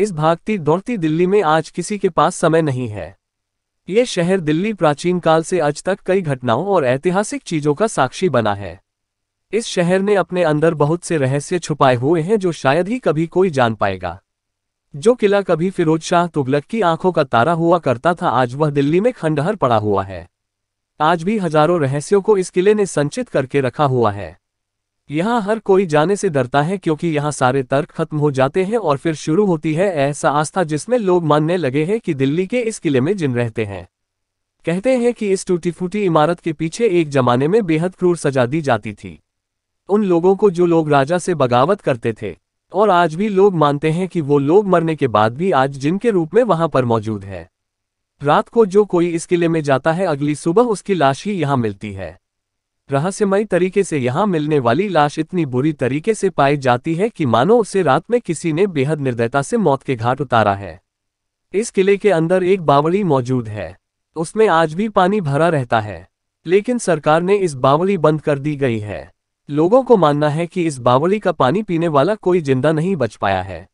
इस भागती दौड़ती दिल्ली में आज किसी के पास समय नहीं है ये शहर दिल्ली प्राचीन काल से आज तक कई घटनाओं और ऐतिहासिक चीजों का साक्षी बना है इस शहर ने अपने अंदर बहुत से रहस्य छुपाए हुए हैं जो शायद ही कभी कोई जान पाएगा जो किला कभी फिरोज शाह तुगलक की आंखों का तारा हुआ करता था आज वह दिल्ली में खंडहर पड़ा हुआ है आज भी हजारों रहस्यों को इस किले ने संचित करके रखा हुआ है यहाँ हर कोई जाने से डरता है क्योंकि यहाँ सारे तर्क खत्म हो जाते हैं और फिर शुरू होती है ऐसा आस्था जिसमें लोग मानने लगे हैं कि दिल्ली के इस किले में जिन रहते हैं कहते हैं कि इस टूटी फूटी इमारत के पीछे एक जमाने में बेहद क्रूर सजा दी जाती थी उन लोगों को जो लोग राजा से बगावत करते थे और आज भी लोग मानते हैं कि वो लोग मरने के बाद भी आज जिनके रूप में वहां पर मौजूद है रात को जो कोई इस किले में जाता है अगली सुबह उसकी लाश ही यहाँ मिलती है रहस्यमय तरीके से यहाँ मिलने वाली लाश इतनी बुरी तरीके से पाई जाती है कि मानो उसे रात में किसी ने बेहद निर्दयता से मौत के घाट उतारा है इस किले के अंदर एक बावड़ी मौजूद है उसमें आज भी पानी भरा रहता है लेकिन सरकार ने इस बावड़ी बंद कर दी गई है लोगों को मानना है कि इस बावड़ी का पानी पीने वाला कोई जिंदा नहीं बच पाया है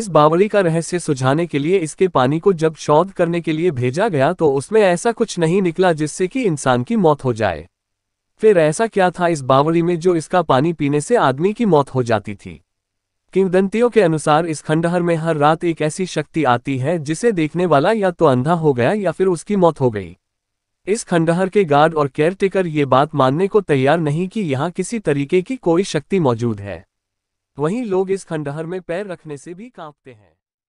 इस बावड़ी का रहस्य सुझाने के लिए इसके पानी को जब शोध करने के लिए भेजा गया तो उसमें ऐसा कुछ नहीं निकला जिससे कि इंसान की मौत हो जाए फिर ऐसा क्या था इस बावड़ी में जो इसका पानी पीने से आदमी की मौत हो जाती थी किंवदंतियों के अनुसार इस खंडहर में हर रात एक ऐसी शक्ति आती है जिसे देखने वाला या तो अंधा हो गया या फिर उसकी मौत हो गई इस खंडहर के गार्ड और केयरटेकर ये बात मानने को तैयार नहीं कि यहाँ किसी तरीके की कोई शक्ति मौजूद है वहीं लोग इस खंडहर में पैर रखने से भी कांपते हैं